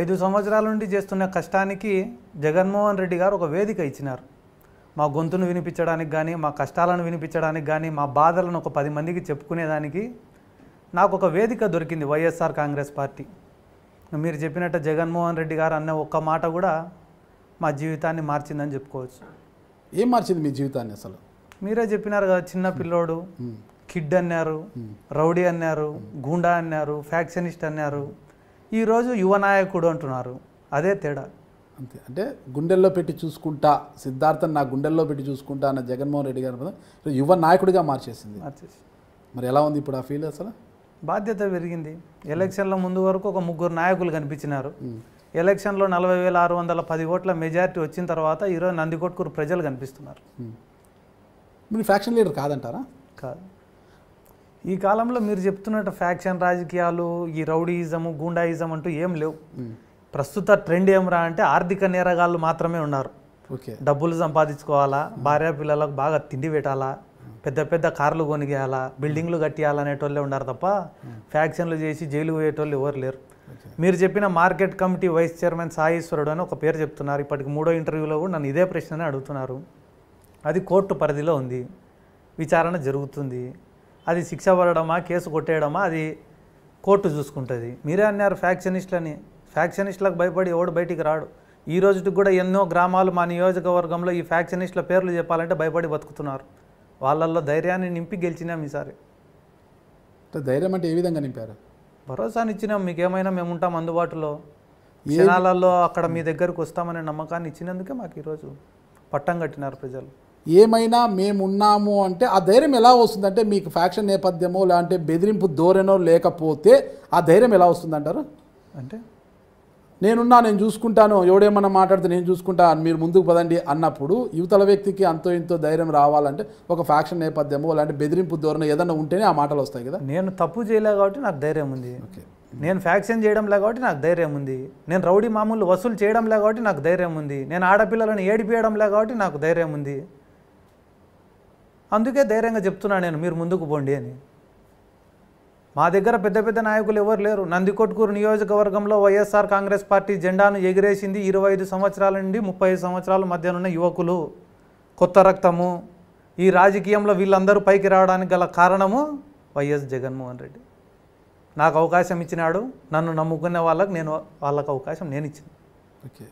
ఐదు సంవత్సరాల నుండి చేస్తున్న కష్టానికి జగన్మోహన్ రెడ్డి గారు ఒక వేదిక ఇచ్చినారు మా గొంతును వినిపించడానికి కానీ మా కష్టాలను వినిపించడానికి కానీ మా బాధలను ఒక పది మందికి చెప్పుకునేదానికి నాకు ఒక వేదిక దొరికింది వైఎస్ఆర్ కాంగ్రెస్ పార్టీ మీరు చెప్పినట్టు జగన్మోహన్ రెడ్డి గారు అన్న ఒక్క మాట కూడా మా జీవితాన్ని మార్చిందని చెప్పుకోవచ్చు ఏం మార్చింది మీ జీవితాన్ని అసలు మీరే చెప్పినారు కదా చిన్న పిల్లోడు కిడ్ అన్నారు రౌడీ అన్నారు గూండా అన్నారు ఫ్యాక్షనిస్ట్ అన్నారు ఈరోజు యువ నాయకుడు అంటున్నారు అదే తేడా అంతే అంటే గుండెల్లో పెట్టి చూసుకుంటా సిద్ధార్థం నా గుండెల్లో పెట్టి చూసుకుంటా అన్న జగన్మోహన్ రెడ్డి గారు యువ నాయకుడిగా మార్చేసింది మరి ఎలా ఉంది ఇప్పుడు ఆ ఫీల్ అసలు బాధ్యత పెరిగింది ఎలక్షన్ల ముందు వరకు ఒక ముగ్గురు నాయకులు కనిపించినారు ఎలక్షన్లో నలభై వేల ఆరు వందల పది ఓట్ల మెజారిటీ వచ్చిన తర్వాత ఈరోజు నందికొట్కూరు ప్రజలు కనిపిస్తున్నారు మీరు ఫ్యాక్షన్ లీడర్ కాదంటారా కాదు ఈ కాలంలో మీరు చెప్తున్నట్టు ఫ్యాక్షన్ రాజకీయాలు ఈ రౌడీయిజము గూండాయిజం అంటూ ఏం లేవు ప్రస్తుత ట్రెండ్ ఏమరా అంటే ఆర్థిక నేరగాళ్ళు మాత్రమే ఉన్నారు ఓకే డబ్బులు సంపాదించుకోవాలా భార్య పిల్లలకు బాగా తిండి పెట్టాలా పెద్ద పెద్ద కార్లు కొనిగేయాలా బిల్డింగ్లు కట్టియాలనేటోళ్ళే ఉన్నారు తప్ప ఫ్యాక్షన్లు చేసి జైలు పోయేటోళ్ళు ఎవరు లేరు మీరు చెప్పిన మార్కెట్ కమిటీ వైస్ చైర్మన్ సాయేశ్వరుడు అని ఒక పేరు చెప్తున్నారు ఇప్పటికి మూడో ఇంటర్వ్యూలో కూడా నన్ను ఇదే ప్రశ్ననే అడుగుతున్నారు అది కోర్టు పరిధిలో ఉంది విచారణ జరుగుతుంది అది శిక్ష పడడమా కేసు కొట్టేయడమా అది కోర్టు చూసుకుంటుంది మీరే అన్నారు ఫ్యాక్షనిస్ట్లని ఫ్యాక్షనిస్ట్లకు భయపడి ఎవడు బయటికి రాడు ఈ రోజుకి కూడా ఎన్నో గ్రామాలు మా నియోజకవర్గంలో ఈ ఫ్యాక్షనిస్ట్ల పేర్లు చెప్పాలంటే భయపడి బతుకుతున్నారు వాళ్ళల్లో ధైర్యాన్ని నింపి గెలిచినాం ఈసారి ధైర్యం అంటే ఏ విధంగా నింపారు భరోసానిచ్చినాం మీకేమైనా మేము ఉంటాం అందుబాటులో క్షణాలలో అక్కడ మీ దగ్గరకు వస్తామనే నమ్మకాన్ని ఇచ్చినందుకే మాకు ఈరోజు పట్టం కట్టినారు ప్రజలు ఏమైనా మేమున్నాము అంటే ఆ ధైర్యం ఎలా వస్తుందంటే మీకు ఫ్యాక్షన్ నేపథ్యమో లేదంటే బెదిరింపు ధోరణో లేకపోతే ఆ ధైర్యం ఎలా వస్తుందంటారు అంటే నేనున్నా నేను చూసుకుంటాను ఎవడేమన్నా మాట్లాడితే నేను చూసుకుంటా మీరు ముందుకు పదండి అన్నప్పుడు యువతల వ్యక్తికి అంతో ఇంతో ధైర్యం రావాలంటే ఒక ఫ్యాక్షన్ నేపథ్యము అలాంటి బెదిరింపు ధోరణి ఏదన్నా ఉంటేనే ఆ మాటలు వస్తాయి కదా నేను తప్పు చేయలే కాబట్టి నాకు ధైర్యం ఉంది నేను ఫ్యాక్షన్ లే కాబట్టి నాకు ధైర్యం ఉంది నేను రౌడీ మామూలు వసూలు చేయడం లే కాబట్టి నాకు ధైర్యం ఉంది నేను ఆడపిల్లలను లే కాబట్టి నాకు ధైర్యం ఉంది అందుకే ధైర్యంగా చెప్తున్నా నేను మీరు ముందుకు పోండి అని మా దగ్గర పెద్ద పెద్ద నాయకులు ఎవరు లేరు నందికొట్కూరు నియోజకవర్గంలో వైఎస్ఆర్ కాంగ్రెస్ పార్టీ జెండాను ఎగిరేసింది ఇరవై ఐదు సంవత్సరాల నుండి ముప్పై సంవత్సరాల మధ్యనున్న యువకులు కొత్త రక్తము ఈ రాజకీయంలో వీళ్ళందరూ పైకి రావడానికి గల కారణము వైఎస్ జగన్మోహన్ రెడ్డి నాకు అవకాశం ఇచ్చినాడు నన్ను నమ్ముకునే వాళ్ళకి నేను వాళ్ళకు అవకాశం నేను ఇచ్చిన ఓకే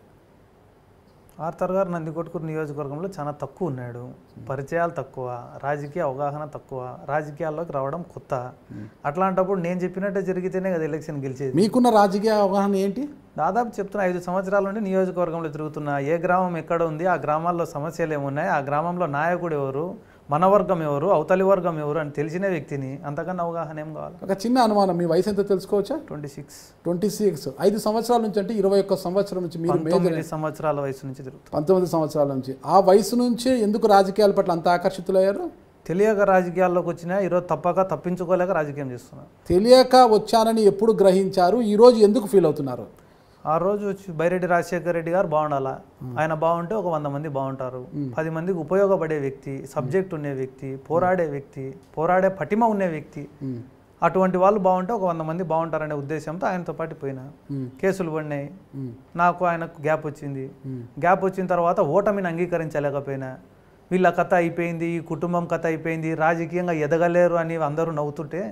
ఆర్థర్ గారు నందికొట్కూరు నియోజకవర్గంలో చాలా తక్కువ ఉన్నాడు పరిచయాలు తక్కువ రాజకీయ అవగాహన తక్కువ రాజకీయాల్లోకి రావడం కొత్త అట్లాంటప్పుడు నేను చెప్పినట్టే జరిగితేనే కదా ఎలక్షన్ గెలిచేది మీకున్న రాజకీయ అవగాహన ఏంటి దాదాపు చెప్తున్న ఐదు సంవత్సరాల నుండి నియోజకవర్గంలో తిరుగుతున్నా ఏ గ్రామం ఎక్కడ ఉంది ఆ గ్రామాల్లో సమస్యలు ఏమున్నాయి ఆ గ్రామంలో నాయకుడు ఎవరు మన వర్గం ఎవరు అవతలి వర్గం ఎవరు అని తెలిసిన వ్యక్తిని అంతకన్నా అవగాహన ఏం కావాలి ఒక చిన్న అనుమానం మీ వయసు ఎంత తెలుసుకోవచ్చా ట్వంటీ సిక్స్ ట్వంటీ సిక్స్ ఐదు సంవత్సరాల నుంచి అంటే ఇరవై ఒక్క సంవత్సరం నుంచి మీరు సంవత్సరాల వయసు నుంచి తిరుగుతుంది పంతొమ్మిది సంవత్సరాల నుంచి ఆ వయసు నుంచి ఎందుకు రాజకీయాల పట్ల అంత ఆకర్షితులయ్యారు తెలియక రాజకీయాల్లోకి వచ్చినా ఈరోజు తప్పక తప్పించుకోలేక రాజకీయం చేస్తున్నారు తెలియక వచ్చానని ఎప్పుడు గ్రహించారు ఈరోజు ఎందుకు ఫీల్ అవుతున్నారు ఆ రోజు బైరెడ్డి రాజశేఖర రెడ్డి గారు బాగుండాలా ఆయన బాగుంటే ఒక వంద మంది బాగుంటారు పది మందికి ఉపయోగపడే వ్యక్తి సబ్జెక్ట్ ఉండే వ్యక్తి పోరాడే వ్యక్తి పోరాడే పటిమ ఉండే వ్యక్తి అటువంటి వాళ్ళు బాగుంటే ఒక వంద మంది బాగుంటారనే ఉద్దేశంతో ఆయనతో పాటు పోయినా కేసులు పడినాయి నాకు ఆయనకు గ్యాప్ వచ్చింది గ్యాప్ వచ్చిన తర్వాత ఓటమిని అంగీకరించలేకపోయినా వీళ్ళ కథ అయిపోయింది ఈ కుటుంబం కథ అయిపోయింది రాజకీయంగా ఎదగలేరు అని అందరూ నవ్వుతుంటే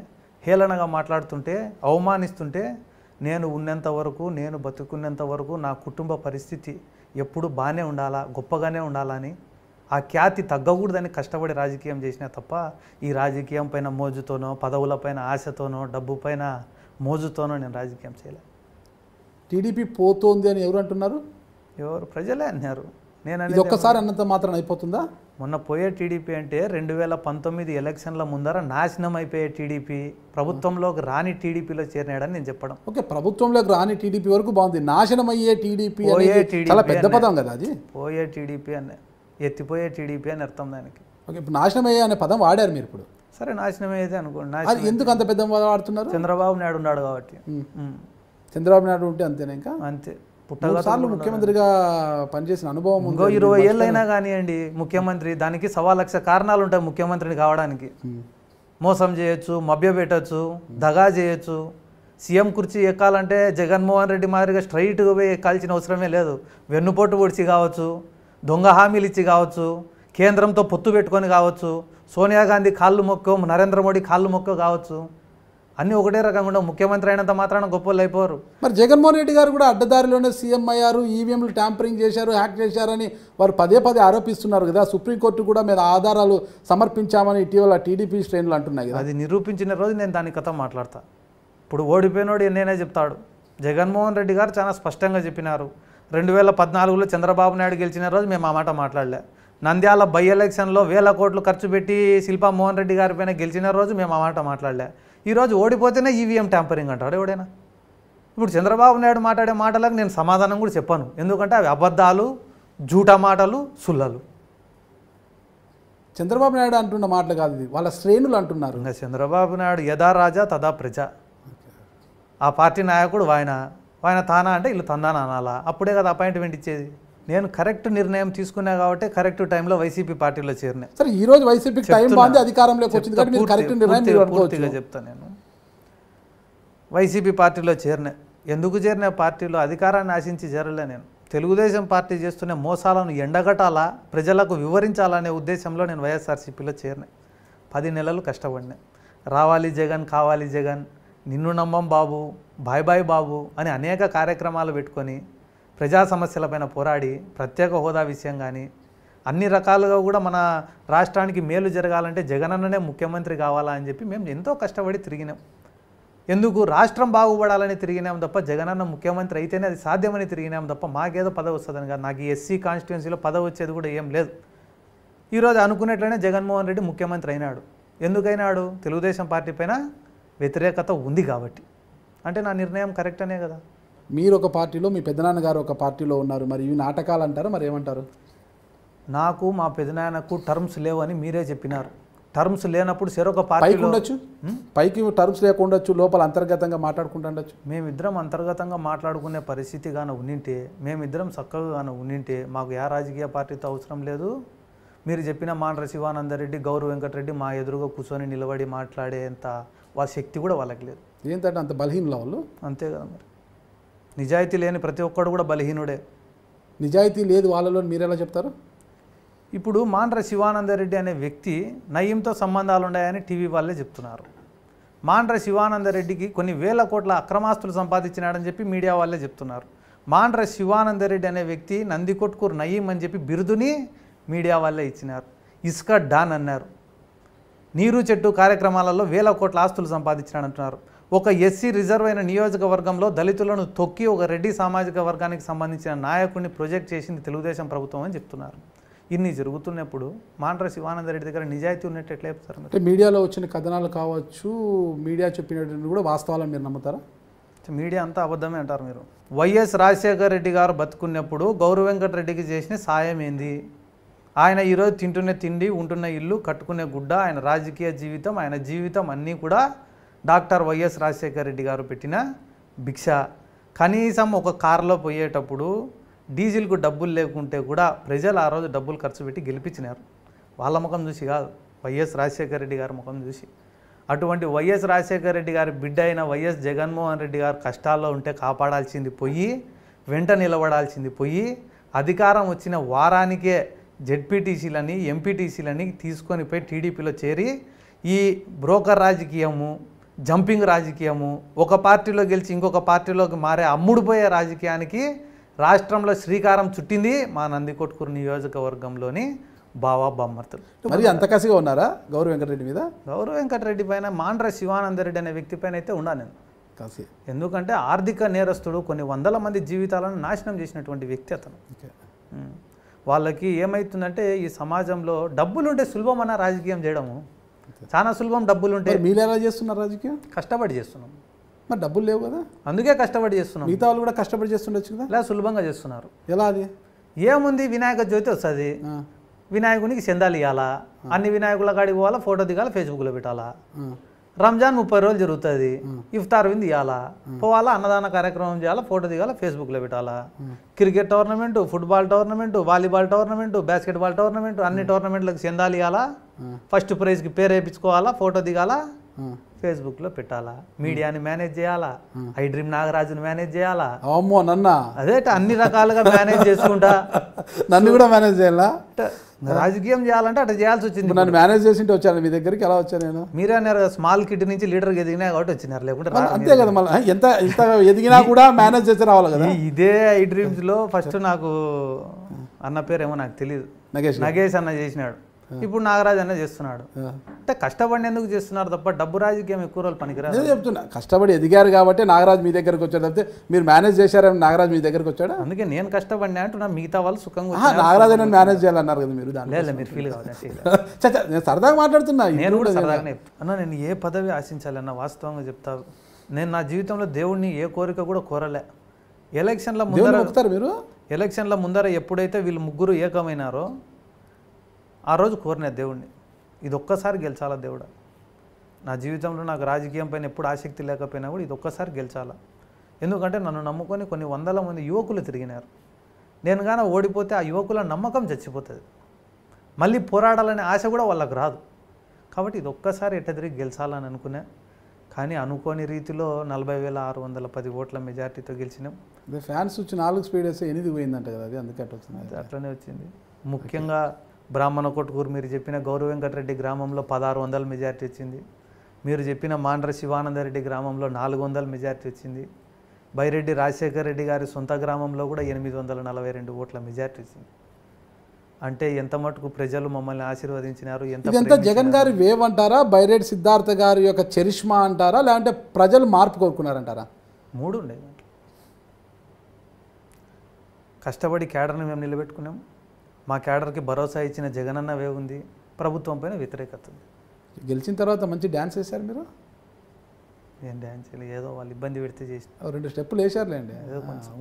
హేళనగా మాట్లాడుతుంటే అవమానిస్తుంటే నేను ఉన్నంత వరకు నేను బతుకున్నంత వరకు నా కుటుంబ పరిస్థితి ఎప్పుడు బాగానే ఉండాలా గొప్పగానే ఉండాలని ఆ ఖ్యాతి తగ్గకూడదని కష్టపడి రాజకీయం చేసినా తప్ప ఈ రాజకీయం పైన మోజుతోనో పదవులపైన ఆశతోనో డబ్బు పైన మోజుతోనో నేను రాజకీయం చేయలే టీడీపీ పోతోంది అని ఎవరు అంటున్నారు ఎవరు ప్రజలే అన్నారు నేను అనేది ఒక్కసారి అన్నంత మాత్రం అయిపోతుందా మొన్న పోయే టీడీపీ అంటే రెండు వేల పంతొమ్మిది ఎలక్షన్ల ముందర నాశనం అయిపోయే టీడీపీ ప్రభుత్వంలోకి రాని టీడీపీలో చేరినాడని నేను చెప్పడం ఓకే ప్రభుత్వంలోకి రాని టీడీపీ వరకు బాగుంది నాశనం అయ్యే టీడీపీ పెద్ద పదం కదా అది పోయే టీడీపీ అనే ఎత్తిపోయే టీడీపీ అని అర్థం దానికి ఓకే ఇప్పుడు నాశనం అయ్యే అనే పదం వాడారు మీరు ఇప్పుడు సరే నాశనం అయ్యేది అనుకోండి ఎందుకు అంత పెద్ద వాడుతున్నారు చంద్రబాబు నాయుడు ఉన్నాడు కాబట్టి చంద్రబాబు నాయుడు ఉంటే అంతేనా ఇంకా అంతే సార్లు ముఖ్యమంత్రిగా పనిచేసిన అనుభవం ఇంకో ఇరవై ఏళ్ళైనా కానివ్వండి ముఖ్యమంత్రి దానికి సవా లక్ష కారణాలు ఉంటాయి ముఖ్యమంత్రిని కావడానికి మోసం చేయొచ్చు మభ్యపెట్టచ్చు దగా చేయొచ్చు సీఎం కుర్చీ ఎక్కాలంటే జగన్మోహన్ రెడ్డి మాదిరిగా స్ట్రైట్గా పోయి ఎక్కాల్సిన అవసరమే లేదు వెన్నుపోటు పొడిచి కావచ్చు దొంగ హామీలు ఇచ్చి కావచ్చు కేంద్రంతో పొత్తు పెట్టుకొని కావచ్చు సోనియా గాంధీ కాళ్ళు మొక్క నరేంద్ర మోడీ కాళ్ళు మొక్క కావచ్చు అన్ని ఒకటే రకంగా ముఖ్యమంత్రి అయినంత మాత్రాన గొప్పలు అయిపోరు మరి జగన్మోహన్ రెడ్డి గారు కూడా అడ్డదారిలోనే సీఎం అయ్యారు ఈవీఎంలు e ట్యాంపరింగ్ చేశారు హ్యాక్ చేశారని వారు పదే పదే ఆరోపిస్తున్నారు కదా సుప్రీంకోర్టు కూడా మీద ఆధారాలు సమర్పించామని ఇటీవల టీడీపీ శ్రేణులు అంటున్నాయి అది నిరూపించిన రోజు నేను దాని కథ మాట్లాడతా ఇప్పుడు ఓడిపోయినోడు నేనే చెప్తాడు జగన్మోహన్ రెడ్డి గారు చాలా స్పష్టంగా చెప్పినారు రెండు వేల పద్నాలుగులో చంద్రబాబు నాయుడు గెలిచిన రోజు మేము ఆ మాట మాట్లాడలే నంద్యాల బై ఎలక్షన్లో వేల కోట్లు ఖర్చు పెట్టి శిల్పా మోహన్ రెడ్డి గారి పైన గెలిచిన రోజు మేము ఆ మాట మాట్లాడలే ఈరోజు ఓడిపోతేనే ఈవీఎం ట్యాంపరింగ్ అంటాడు ఎవడైనా ఇప్పుడు చంద్రబాబు నాయుడు మాట్లాడే మాటలకు నేను సమాధానం కూడా చెప్పాను ఎందుకంటే అవి అబద్ధాలు జూటా మాటలు సుల్లలు చంద్రబాబు నాయుడు అంటున్న మాటలు కాదు ఇది వాళ్ళ శ్రేణులు అంటున్నారు చంద్రబాబు నాయుడు యథా రాజా తదా ప్రజ ఆ పార్టీ నాయకుడు ఆయన ఆయన తానా అంటే ఇల్లు తందానా అనాలా అప్పుడే కదా అపాయింట్మెంట్ ఇచ్చేది నేను కరెక్ట్ నిర్ణయం తీసుకున్నా కాబట్టి కరెక్ట్ టైంలో వైసీపీ పార్టీలో చేరినా సరే ఈ రోజు వైసీపీ టైం బాగుంది అధికారంలోకి వచ్చింది కాబట్టి కరెక్ట్ నిర్ణయం పూర్తిగా చెప్తాను నేను వైసీపీ పార్టీలో చేరినా ఎందుకు చేరిన పార్టీలో అధికారాన్ని ఆశించి చేరలే నేను తెలుగుదేశం పార్టీ చేస్తున్న మోసాలను ఎండగట్టాలా ప్రజలకు వివరించాలనే ఉద్దేశంలో నేను వైఎస్ఆర్సీపీలో చేరిన పది నెలలు కష్టపడినా రావాలి జగన్ కావాలి జగన్ నిన్ను నమ్మం బాబు బాయ్ బాయ్ బాబు అని అనేక కార్యక్రమాలు పెట్టుకొని ప్రజా సమస్యలపైన పోరాడి ప్రత్యేక హోదా విషయం కానీ అన్ని రకాలుగా కూడా మన రాష్ట్రానికి మేలు జరగాలంటే జగనన్ననే ముఖ్యమంత్రి కావాలా అని చెప్పి మేము ఎంతో కష్టపడి తిరిగినాం ఎందుకు రాష్ట్రం బాగుపడాలని తిరిగినాం తప్ప జగనన్న ముఖ్యమంత్రి అయితేనే అది సాధ్యమని తిరిగినాం తప్ప మాకేదో పదవి వస్తుందని కాదు నాకు ఎస్సీ కాన్స్టిట్యున్సీలో పదవి వచ్చేది కూడా ఏం లేదు ఈరోజు అనుకున్నట్లనే జగన్మోహన్ రెడ్డి ముఖ్యమంత్రి అయినాడు ఎందుకైనాడు తెలుగుదేశం పార్టీ పైన వ్యతిరేకత ఉంది కాబట్టి అంటే నా నిర్ణయం కరెక్ట్ అనే కదా మీరు ఒక పార్టీలో మీ పెద్దనాన్నగారు ఒక పార్టీలో ఉన్నారు మరి ఇవి నాటకాలు అంటారు మరి ఏమంటారు నాకు మా పెదనాయనకు టర్మ్స్ లేవని మీరే చెప్పినారు టర్మ్స్ లేనప్పుడు ఒక పార్టీ ఉండొచ్చు పైకి టర్మ్స్ లేకుండా లోపల అంతర్గతంగా ఉండొచ్చు మేమిద్దరం అంతర్గతంగా మాట్లాడుకునే పరిస్థితి కానీ ఉన్నింటే మేమిద్దరం చక్కగా కానీ ఉన్నింటే మాకు ఏ రాజకీయ పార్టీతో అవసరం లేదు మీరు చెప్పిన మాండ్ర శివానందరెడ్డి గౌరవ వెంకటరెడ్డి మా ఎదురుగా కూర్చొని నిలబడి మాట్లాడేంత వాళ్ళ శక్తి కూడా వాళ్ళకి లేదు ఏంటంటే అంత బలహీనలు వాళ్ళు అంతే కదా మరి నిజాయితీ లేని ప్రతి ఒక్కడు కూడా బలహీనుడే నిజాయితీ లేదు వాళ్ళలో మీరు ఎలా చెప్తారు ఇప్పుడు మాండ్ర శివానందరెడ్డి అనే వ్యక్తి నయీంతో సంబంధాలు ఉన్నాయని టీవీ వాళ్ళే చెప్తున్నారు మాండ్ర శివానందరెడ్డికి కొన్ని వేల కోట్ల అక్రమాస్తులు సంపాదించినాడని చెప్పి మీడియా వాళ్ళే చెప్తున్నారు మాండ్ర శివానందరెడ్డి అనే వ్యక్తి నందికొట్కూరు నయీం అని చెప్పి బిరుదుని మీడియా వాళ్ళే ఇచ్చినారు ఇస్క డాన్ అన్నారు నీరు చెట్టు కార్యక్రమాలలో వేల కోట్ల ఆస్తులు సంపాదించినాడంటున్నారు ఒక ఎస్సీ రిజర్వ్ అయిన నియోజకవర్గంలో దళితులను తొక్కి ఒక రెడ్డి సామాజిక వర్గానికి సంబంధించిన నాయకుడిని ప్రొజెక్ట్ చేసింది తెలుగుదేశం ప్రభుత్వం అని చెప్తున్నారు ఇన్ని జరుగుతున్నప్పుడు మాండ్ర శివానందరెడ్డి దగ్గర నిజాయితీ ఉన్నట్టు ఎట్లా చెప్తారు అంటే మీడియాలో వచ్చిన కథనాలు కావచ్చు మీడియా చెప్పినటువంటి కూడా వాస్తవాలను మీరు నమ్ముతారా మీడియా అంతా అబద్ధమే అంటారు మీరు వైఎస్ రాజశేఖర రెడ్డి గారు బతుకున్నప్పుడు గౌరవ వెంకటరెడ్డికి చేసిన సాయం ఏంది ఆయన ఈరోజు తింటున్న తిండి ఉంటున్న ఇల్లు కట్టుకునే గుడ్డ ఆయన రాజకీయ జీవితం ఆయన జీవితం అన్నీ కూడా డాక్టర్ వైఎస్ రాజశేఖర రెడ్డి గారు పెట్టిన భిక్ష కనీసం ఒక కారులో పోయేటప్పుడు డీజిల్కు డబ్బులు లేకుంటే కూడా ప్రజలు ఆ రోజు డబ్బులు ఖర్చు పెట్టి గెలిపించినారు వాళ్ళ ముఖం చూసి కాదు వైఎస్ రాజశేఖర రెడ్డి గారి ముఖం చూసి అటువంటి వైఎస్ రాజశేఖర రెడ్డి గారి బిడ్డ అయిన వైఎస్ జగన్మోహన్ రెడ్డి గారు కష్టాల్లో ఉంటే కాపాడాల్సింది పోయి వెంట నిలబడాల్సింది పోయి అధికారం వచ్చిన వారానికే జెడ్పీటీసీలని ఎంపీటీసీలని తీసుకొని పోయి టీడీపీలో చేరి ఈ బ్రోకర్ రాజకీయము జంపింగ్ రాజకీయము ఒక పార్టీలో గెలిచి ఇంకొక పార్టీలోకి మారే అమ్ముడుపోయే రాజకీయానికి రాష్ట్రంలో శ్రీకారం చుట్టింది మా నందికొట్కూరు నియోజకవర్గంలోని బావా బొమ్మర్తులు మరి అంత కసిగా ఉన్నారా గౌరవ వెంకటరెడ్డి మీద గౌరవ వెంకటరెడ్డి పైన మాండ్ర శివానందరెడ్డి అనే వ్యక్తి పైన అయితే ఉన్నాను నేను కసి ఎందుకంటే ఆర్థిక నేరస్తుడు కొన్ని వందల మంది జీవితాలను నాశనం చేసినటువంటి వ్యక్తి అతను వాళ్ళకి ఏమవుతుందంటే ఈ సమాజంలో డబ్బులుంటే సులభమన్న రాజకీయం చేయడము చాలా సులభం డబ్బులు ఉంటాయి మీరు ఎలా చేస్తున్నారు రాజకీయం కష్టపడి చేస్తున్నాం మరి డబ్బులు లేవు కదా అందుకే కష్టపడి చేస్తున్నాం మిగతా వాళ్ళు కూడా కష్టపడి చేస్తుండొచ్చు కదా ఇలా సులభంగా చేస్తున్నారు ఎలా అది ఏముంది వినాయక జ్యోతి వస్తుంది వినాయకునికి చెందాలు ఇవ్వాలా అన్ని వినాయకుల కాడికి పోవాలా ఫోటో దిగాల ఫేస్బుక్లో పెట్టాలా రంజాన్ ముప్పై రోజులు జరుగుతుంది ఇఫ్తార్ విందు ఇవ్వాలా పోవాలా అన్నదాన కార్యక్రమం చేయాలా ఫోటో దిగాల ఫేస్బుక్లో పెట్టాలా cricket tournament football tournament volleyball tournament basketball tournament అన్ని టోర్నమెంట్లకు చెందాలి ఇవ్వాలా ఫస్ట్ ప్రైజ్కి పేరు వేయించుకోవాలా ఫోటో దిగాలా ఫేస్బుక్లో పెట్టాలా మీడియాని మేనేజ్ చేయాలా ఐ డ్రీమ్ నాగరాజుని మేనేజ్ చేయాలా అమ్మో నన్న అదే అన్ని రకాలుగా మేనేజ్ చేసుకుంటా నన్ను కూడా మేనేజ్ చేయాలా రాజకీయం చేయాలంటే అట్లా చేయాల్సి వచ్చింది నన్ను మేనేజ్ చేసింటే వచ్చాను మీ దగ్గరికి ఎలా వచ్చాను నేను మీరే అన్నారు స్మాల్ కిట్ నుంచి లీడర్ ఎదిగినా కాబట్టి వచ్చినారు లేకుంటే అంతే కదా మళ్ళీ ఎంత ఎంత ఎదిగినా కూడా మేనేజ్ చేసి రావాలి కదా ఇదే ఐ డ్రీమ్స్లో ఫస్ట్ నాకు అన్న పేరు ఏమో నాకు తెలియదు నగేష్ నగేష్ అన్న చేసినాడు ఇప్పుడు నాగరాజు అనేది చేస్తున్నాడు అంటే కష్టపడి ఎందుకు చేస్తున్నారు తప్ప డబ్బు రాజకీయం ఎక్కువ రోజులు పనికిరా నేను చెప్తున్నా కష్టపడి ఎదిగారు కాబట్టి నాగరాజు మీ దగ్గరకు వచ్చాడు తప్పితే మీరు మేనేజ్ చేశారని నాగరాజు మీ దగ్గరకు వచ్చాడు అందుకే నేను కష్టపడినా అంటున్నా మిగతా వాళ్ళు సుఖంగా నాగరాజు అని మేనేజ్ చేయాలన్నారు కదా మీరు లేదు మీరు ఫీల్ కావాలి నేను సరదాగా మాట్లాడుతున్నా నేను కూడా సరదాగానే అన్న నేను ఏ పదవి ఆశించాలన్న వాస్తవంగా చెప్తా నేను నా జీవితంలో దేవుడిని ఏ కోరిక కూడా కోరలే ఎలక్షన్ల ముందర మీరు ఎలక్షన్ల ముందర ఎప్పుడైతే వీళ్ళు ముగ్గురు ఏకమైనారో ఆ రోజు కోరినా దేవుణ్ణి ఇది ఒక్కసారి గెలిచాలా దేవుడా నా జీవితంలో నాకు రాజకీయం పైన ఎప్పుడు ఆసక్తి లేకపోయినా కూడా ఇది ఒక్కసారి గెలిచాలా ఎందుకంటే నన్ను నమ్ముకొని కొన్ని వందల మంది యువకులు తిరిగినారు నేను కానీ ఓడిపోతే ఆ యువకుల నమ్మకం చచ్చిపోతుంది మళ్ళీ పోరాడాలనే ఆశ కూడా వాళ్ళకు రాదు కాబట్టి ఇది ఒక్కసారి ఎట్ట తిరిగి గెలిచాలని అనుకున్నా కానీ అనుకోని రీతిలో నలభై వేల ఆరు వందల పది ఓట్ల మెజార్టీతో గెలిచినాం ఫ్యాన్స్ వచ్చి నాలుగు స్పీడ్ వేస్తే ఎనిమిది పోయిందంట కదా అది అందుకే అట్లా వచ్చింది అట్లనే వచ్చింది ముఖ్యంగా బ్రాహ్మణ కొట్టుకూరు మీరు చెప్పిన గౌరవ వెంకటరెడ్డి గ్రామంలో పదహారు వందల మెజార్టీ వచ్చింది మీరు చెప్పిన మాండ్ర శివానందరెడ్డి గ్రామంలో నాలుగు వందల మెజార్టీ వచ్చింది బైరెడ్డి రాజశేఖర రెడ్డి గారి సొంత గ్రామంలో కూడా ఎనిమిది వందల నలభై రెండు ఓట్ల మెజార్టీ వచ్చింది అంటే ఎంత మటుకు ప్రజలు మమ్మల్ని ఆశీర్వదించినారు ఎంత జగన్ గారి వేవ్ అంటారా బైరెడ్డి సిద్ధార్థ గారి యొక్క చరిష్మా అంటారా లేదంటే ప్రజలు మార్పు కోరుకున్నారంటారా మూడు ఉండేది కష్టపడి కేడర్ని మేము నిలబెట్టుకున్నాము మా క్యాడర్కి భరోసా ఇచ్చిన జగనన్న వే ఉంది ప్రభుత్వం పైన వ్యతిరేకత ఉంది గెలిచిన తర్వాత మంచి డ్యాన్స్ వేశారు మీరు నేను డ్యాన్స్ చేయలేదు ఏదో వాళ్ళు ఇబ్బంది పెడితే చేసి రెండు స్టెప్పులు వేసారులేండి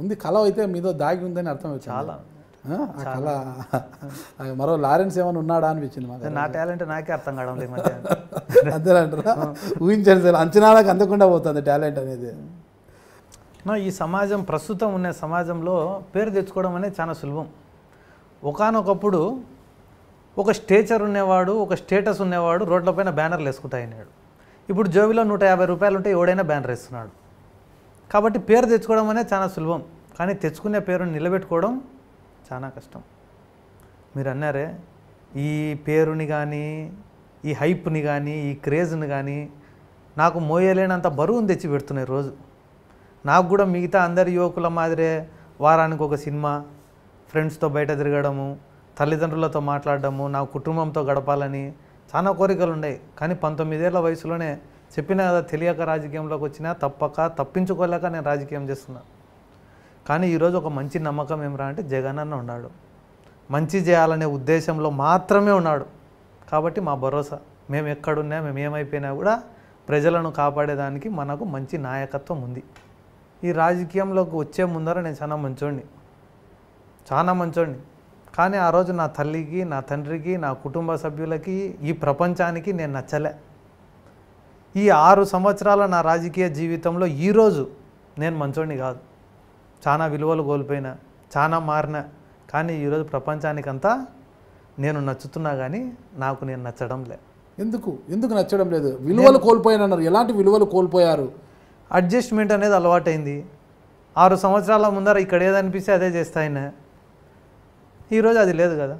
ఉంది కళ అయితే మీద దాగి ఉందని అర్థం చాలా చాలా మరో లారెన్స్ ఏమైనా ఉన్నాడా అనిపించింది మాకు నా టాలెంట్ నాకే అర్థం కావడం లేదు అంతేనంటారా ఊహించండి సార్ అంచనాలకు అందకుండా పోతుంది టాలెంట్ అనేది ఈ సమాజం ప్రస్తుతం ఉన్న సమాజంలో పేరు తెచ్చుకోవడం అనేది చాలా సులభం ఒకనొకప్పుడు ఒక స్టేచర్ ఉన్నవాడు ఒక స్టేటస్ ఉన్నవాడు రోడ్లపైన బ్యానర్లు వేసుకుంటాయినాడు ఇప్పుడు జోబిలో నూట యాభై రూపాయలు ఉంటే ఎవడైనా బ్యానర్ వేస్తున్నాడు కాబట్టి పేరు తెచ్చుకోవడం అనేది చాలా సులభం కానీ తెచ్చుకునే పేరుని నిలబెట్టుకోవడం చాలా కష్టం మీరు అన్నారే ఈ పేరుని కానీ ఈ హైప్ని కానీ ఈ క్రేజ్ని కానీ నాకు మోయలేనంత బరువుని తెచ్చి పెడుతున్నాయి రోజు నాకు కూడా మిగతా అందరి యువకుల మాదిరే వారానికి ఒక సినిమా ఫ్రెండ్స్తో బయట తిరగడము తల్లిదండ్రులతో మాట్లాడడము నా కుటుంబంతో గడపాలని చాలా కోరికలు ఉన్నాయి కానీ పంతొమ్మిదేళ్ల వయసులోనే చెప్పిన కదా తెలియక రాజకీయంలోకి వచ్చినా తప్పక తప్పించుకోలేక నేను రాజకీయం చేస్తున్నా కానీ ఈరోజు ఒక మంచి నమ్మకం ఏమిరా అంటే జగన్ అన్న ఉన్నాడు మంచి చేయాలనే ఉద్దేశంలో మాత్రమే ఉన్నాడు కాబట్టి మా భరోసా మేము ఎక్కడున్నా మేము ఏమైపోయినా కూడా ప్రజలను కాపాడేదానికి మనకు మంచి నాయకత్వం ఉంది ఈ రాజకీయంలోకి వచ్చే ముందర నేను చాలా మంచోడిని చాలా మంచోడిని కానీ ఆ రోజు నా తల్లికి నా తండ్రికి నా కుటుంబ సభ్యులకి ఈ ప్రపంచానికి నేను నచ్చలే ఈ ఆరు సంవత్సరాల నా రాజకీయ జీవితంలో ఈరోజు నేను మంచోడిని కాదు చాలా విలువలు కోల్పోయినా చాలా మారిన కానీ ఈరోజు ప్రపంచానికంతా నేను నచ్చుతున్నా కానీ నాకు నేను నచ్చడం లే ఎందుకు ఎందుకు నచ్చడం లేదు విలువలు కోల్పోయానన్నారు ఎలాంటి విలువలు కోల్పోయారు అడ్జస్ట్మెంట్ అనేది అలవాటైంది ఆరు సంవత్సరాల ముందర ఇక్కడ ఏదనిపిస్తే అదే చేస్తాయినా ఈరోజు అది లేదు కదా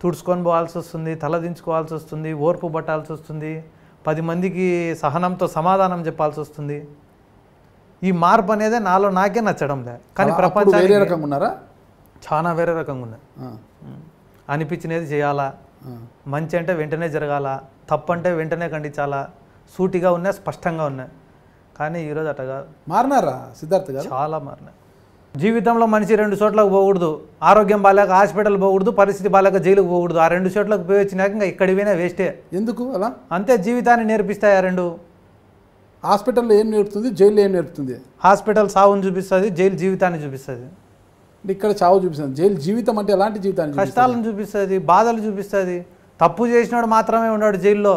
తుడుచుకొని పోవాల్సి వస్తుంది తలదించుకోవాల్సి వస్తుంది ఓర్పు పట్టాల్సి వస్తుంది పది మందికి సహనంతో సమాధానం చెప్పాల్సి వస్తుంది ఈ మార్పు అనేది నాలో నాకే నచ్చడం లే కానీ ప్రపంచం ఉన్నారా చాలా వేరే రకంగా ఉన్నా అనిపించినది చేయాలా మంచి అంటే వెంటనే జరగాల తప్పు అంటే వెంటనే ఖండించాలా సూటిగా ఉన్నాయి స్పష్టంగా ఉన్నాయి కానీ ఈరోజు అట్టగా మారినారా సిద్ధార్థ చాలా మారినా జీవితంలో మనిషి రెండు చోట్లకు పోకూడదు ఆరోగ్యం బాగాలేక హాస్పిటల్ పోకూడదు పరిస్థితి బాగాలేక జైలుకు పోకూడదు ఆ రెండు చోట్లకు పోయి వచ్చినాక ఇంకా పోయినా వేస్టే ఎందుకు అలా అంతే జీవితాన్ని నేర్పిస్తాయి ఆ రెండు హాస్పిటల్లో ఏం నేర్పుతుంది జైలు ఏం నేర్పుతుంది హాస్పిటల్ సావును చూపిస్తుంది జైలు జీవితాన్ని చూపిస్తుంది ఇక్కడ చావు చూపిస్తుంది జైలు జీవితం అంటే ఎలాంటి జీవితాన్ని కష్టాలను చూపిస్తుంది బాధలు చూపిస్తుంది తప్పు చేసినాడు మాత్రమే ఉన్నాడు జైల్లో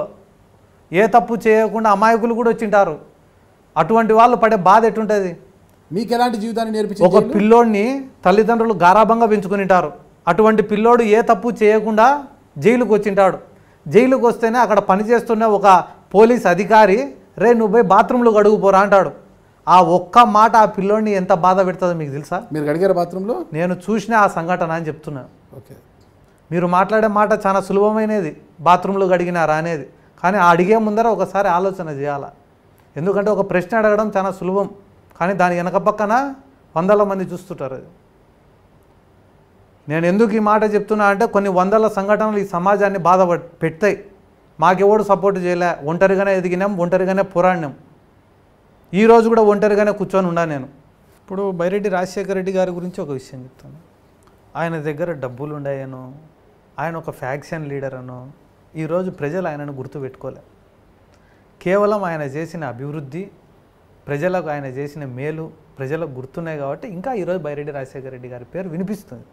ఏ తప్పు చేయకుండా అమాయకులు కూడా వచ్చింటారు అటువంటి వాళ్ళు పడే బాధ ఎటుంటుంది మీకు ఎలాంటి జీవితాన్ని నేర్పించి ఒక పిల్లోడిని తల్లిదండ్రులు గారాభంగా పెంచుకునింటారు అటువంటి పిల్లోడు ఏ తప్పు చేయకుండా జైలుకు వచ్చింటాడు జైలుకు వస్తేనే అక్కడ పనిచేస్తున్న ఒక పోలీస్ అధికారి రే నువ్వు పోయి బాత్రూంలో గడుగుపోరా అంటాడు ఆ ఒక్క మాట ఆ పిల్లోడిని ఎంత బాధ పెడుతుందో మీకు తెలుసా మీరు అడిగారు బాత్రూంలో నేను చూసిన ఆ సంఘటన అని చెప్తున్నా ఓకే మీరు మాట్లాడే మాట చాలా సులభమైనది బాత్రూంలో గడిగినారా అనేది కానీ అడిగే ముందర ఒకసారి ఆలోచన చేయాలా ఎందుకంటే ఒక ప్రశ్న అడగడం చాలా సులభం కానీ దాని వెనక పక్కన వందల మంది చూస్తుంటారు నేను ఎందుకు ఈ మాట చెప్తున్నా అంటే కొన్ని వందల సంఘటనలు ఈ సమాజాన్ని బాధ పెడతాయి మాకెవడు సపోర్ట్ చేయలే ఒంటరిగానే ఎదిగినాం ఒంటరిగానే ఈ ఈరోజు కూడా ఒంటరిగానే కూర్చొని ఉన్నా నేను ఇప్పుడు బైరెడ్డి రాజశేఖర రెడ్డి గారి గురించి ఒక విషయం చెప్తాను ఆయన దగ్గర డబ్బులు ఉండయనో ఆయన ఒక ఫ్యాక్షన్ లీడర్ అనో ఈరోజు ప్రజలు ఆయనను గుర్తుపెట్టుకోలే కేవలం ఆయన చేసిన అభివృద్ధి ప్రజలకు ఆయన చేసిన మేలు ప్రజలకు గుర్తున్నాయి కాబట్టి ఇంకా ఈరోజు బైరెడ్డి రాజశేఖర రెడ్డి గారి పేరు వినిపిస్తుంది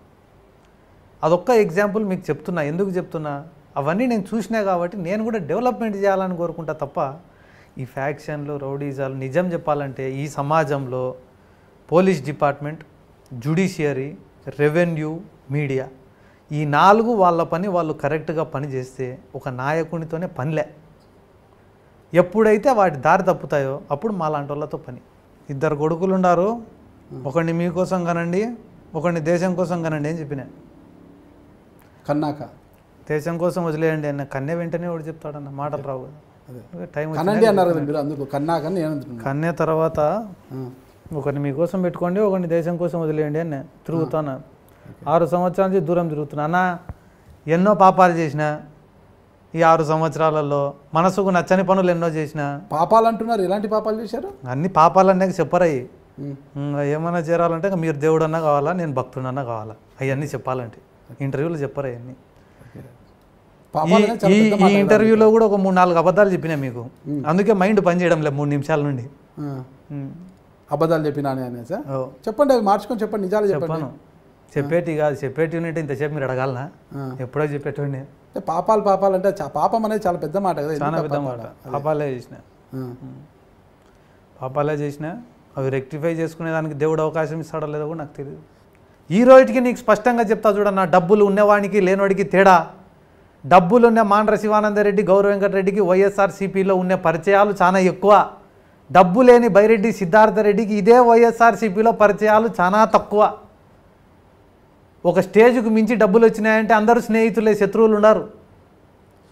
అదొక్క ఎగ్జాంపుల్ మీకు చెప్తున్నా ఎందుకు చెప్తున్నా అవన్నీ నేను చూసినా కాబట్టి నేను కూడా డెవలప్మెంట్ చేయాలని కోరుకుంటా తప్ప ఈ ఫ్యాక్షన్లు రౌడీజాలు నిజం చెప్పాలంటే ఈ సమాజంలో police department judiciary revenue media ఈ నాలుగు వాళ్ళ పని వాళ్ళు కరెక్ట్గా పనిచేస్తే ఒక నాయకునితోనే పనిలే ఎప్పుడైతే వాటి దారి తప్పుతాయో అప్పుడు మా లాంటి వాళ్ళతో పని ఇద్దరు కొడుకులు ఉన్నారు ఒకడిని మీకోసం కనండి ఒకడిని దేశం కోసం కనండి అని చెప్పిన కన్నాక దేశం కోసం వదిలేయండి అన్న కన్నే వెంటనే వాడు చెప్తాడన్న మాటలు రావు టైం కన్నే తర్వాత ఒకరిని మీకోసం పెట్టుకోండి ఒకరిని దేశం కోసం వదిలేయండి అని తిరుగుతాను ఆరు సంవత్సరాల నుంచి దూరం తిరుగుతున్నా అన్న ఎన్నో పాపాలు చేసినా ఈ ఆరు సంవత్సరాలలో మనసుకు నచ్చని పనులు ఎన్నో చేసిన పాపాలు అంటున్నారు ఎలాంటి పాపాలు చేశారు అన్ని అన్నాక చెప్పరాయి ఏమైనా చేరాలంటే మీరు దేవుడు అన్నా కావాలా నేను భక్తుడు అన్నా కావాలా అవన్నీ చెప్పాలంటే ఇంటర్వ్యూలో చెప్పరు అవన్నీ ఈ ఇంటర్వ్యూలో కూడా ఒక మూడు నాలుగు అబద్ధాలు చెప్పినాయి మీకు అందుకే మైండ్ పని చేయడం లేదు మూడు నిమిషాల నుండి అబద్ధాలు చెప్పినా చెప్పండి అవి మార్చుకొని చెప్పండి నిజాలు చెప్పాను చెప్పేటి కాదు చెప్పేటి ఉన్నట్టు ఇంత చెప్పి మీరు అడగాలనా ఎప్పుడో చెప్పేటండి పాపాలు పాపాలు అంటే పాపం అనేది చాలా పెద్ద మాట కదా చాలా పెద్ద మాట పాపాలే చేసిన పాపాలే చేసిన అవి రెక్టిఫై చేసుకునే దానికి దేవుడు అవకాశం ఇస్తాడో లేదో కూడా నాకు తెలియదు ఈ రోజుకి నీకు స్పష్టంగా చెప్తా నా డబ్బులు ఉన్నవాడికి లేనివాడికి తేడా డబ్బులున్న మాండ్ర శివానందరెడ్డి గౌరవ వెంకటరెడ్డికి వైఎస్ఆర్సీపీలో ఉన్న పరిచయాలు చాలా ఎక్కువ డబ్బు లేని బైరెడ్డి సిద్ధార్థరెడ్డికి ఇదే వైఎస్ఆర్సీపీలో పరిచయాలు చాలా తక్కువ ఒక స్టేజ్కు మించి డబ్బులు వచ్చినాయంటే అందరూ స్నేహితులే శత్రువులు ఉన్నారు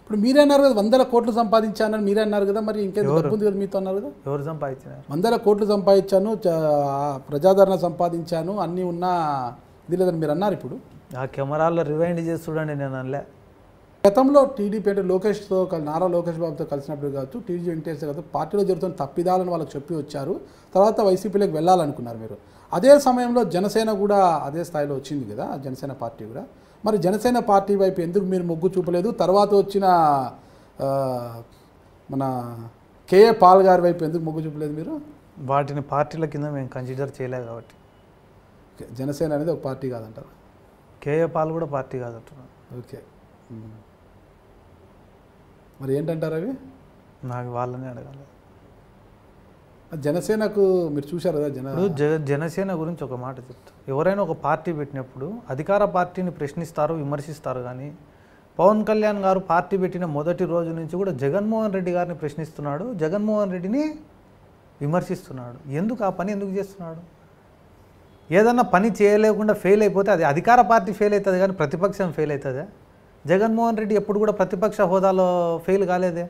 ఇప్పుడు మీరే అన్నారు కదా వందల కోట్లు సంపాదించానని మీరే అన్నారు కదా మరి ఇంకేం ఉంది కదా మీతో అన్నారు కదా ఎవరు సంపాదించారు వందల కోట్లు సంపాదించాను ప్రజాదరణ సంపాదించాను అన్నీ ఉన్నా ఇది లేదని మీరు అన్నారు ఇప్పుడు ఆ కెమెరాల్లో రివైండ్ చేస్తుడండి నేను అనలే గతంలో టీడీపీ అంటే లోకేష్తో నారా లోకేష్ బాబుతో కలిసినప్పుడు కావచ్చు టీడీ వెంకటేశ్వర గారు పార్టీలో జరుగుతున్న తప్పిదాలను వాళ్ళకి చెప్పి వచ్చారు తర్వాత వైసీపీలోకి వెళ్ళాలనుకున్నారు మీరు అదే సమయంలో జనసేన కూడా అదే స్థాయిలో వచ్చింది కదా జనసేన పార్టీ కూడా మరి జనసేన పార్టీ వైపు ఎందుకు మీరు మొగ్గు చూపలేదు తర్వాత వచ్చిన మన కేఏ పాల్ గారి వైపు ఎందుకు మొగ్గు చూపలేదు మీరు వాటిని పార్టీల కింద మేము కన్సిడర్ చేయలేదు కాబట్టి జనసేన అనేది ఒక పార్టీ కాదంటారు కేఏ పాల్ కూడా పార్టీ కాదంటున్నారు ఓకే మరి ఏంటంటారు అవి నాకు వాళ్ళనే అడగాలి జనసేనకు మీరు చూశారు కదా జన జనసేన గురించి ఒక మాట చెప్తా ఎవరైనా ఒక పార్టీ పెట్టినప్పుడు అధికార పార్టీని ప్రశ్నిస్తారు విమర్శిస్తారు కానీ పవన్ కళ్యాణ్ గారు పార్టీ పెట్టిన మొదటి రోజు నుంచి కూడా జగన్మోహన్ రెడ్డి గారిని ప్రశ్నిస్తున్నాడు జగన్మోహన్ రెడ్డిని విమర్శిస్తున్నాడు ఎందుకు ఆ పని ఎందుకు చేస్తున్నాడు ఏదన్నా పని చేయలేకుండా ఫెయిల్ అయిపోతే అది అధికార పార్టీ ఫెయిల్ అవుతుంది కానీ ప్రతిపక్షం ఫెయిల్ అవుతుందా జగన్మోహన్ రెడ్డి ఎప్పుడు కూడా ప్రతిపక్ష హోదాలో ఫెయిల్ కాలేదే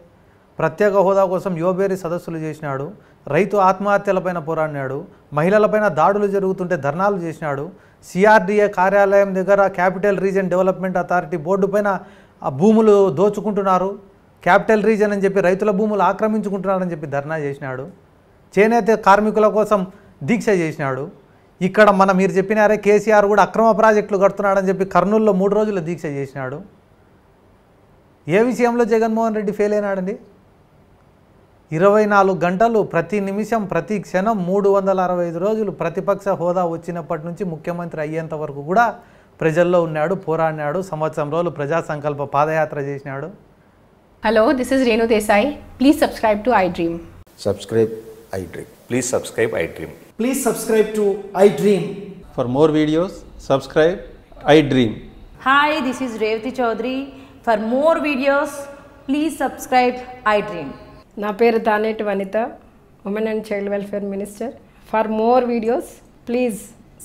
ప్రత్యేక హోదా కోసం యోబేరి సదస్సులు చేసినాడు రైతు ఆత్మహత్యలపైన పోరాడినాడు మహిళలపైన దాడులు జరుగుతుంటే ధర్నాలు చేసినాడు సిఆర్డీఏ కార్యాలయం దగ్గర capital region development authority board పైన భూములు దోచుకుంటున్నారు క్యాపిటల్ రీజన్ అని చెప్పి రైతుల భూములు ఆక్రమించుకుంటున్నారని చెప్పి ధర్నా చేసినాడు చేనేత కార్మికుల కోసం దీక్ష చేసినాడు ఇక్కడ మన మీరు చెప్పినారే కేసీఆర్ కూడా అక్రమ ప్రాజెక్టులు కడుతున్నాడని చెప్పి కర్నూలులో మూడు రోజులు దీక్ష చేసినాడు ఏ విషయంలో జగన్మోహన్ రెడ్డి ఫెయిల్ అయినాడండి ఇరవై నాలుగు గంటలు ప్రతి నిమిషం ప్రతి క్షణం మూడు వందల అరవై ఐదు రోజులు ప్రతిపక్ష హోదా వచ్చినప్పటి నుంచి ముఖ్యమంత్రి అయ్యేంత వరకు కూడా ప్రజల్లో ఉన్నాడు పోరాడినాడు సంవత్సరం రోజులు ప్రజా సంకల్ప పాదయాత్ర చేసినాడు hello this is Renu Desai please subscribe to iDream subscribe iDream please subscribe iDream please subscribe to iDream for more videos subscribe iDream hi this is Revathi Chowdary for more videos please subscribe iDream నా పేరు Taneti Vanitha women and child welfare minister for more videos please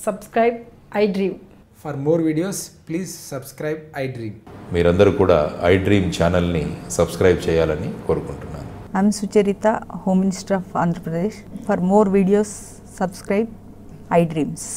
subscribe iDream for more videos please subscribe iDream మీరందరూ కూడా I dream ఛానల్ని సబ్స్క్రైబ్ చేయాలని కోరుకుంటున్నాను I'm Sucharitha home minister of Andhra Pradesh for more videos subscribe I dreams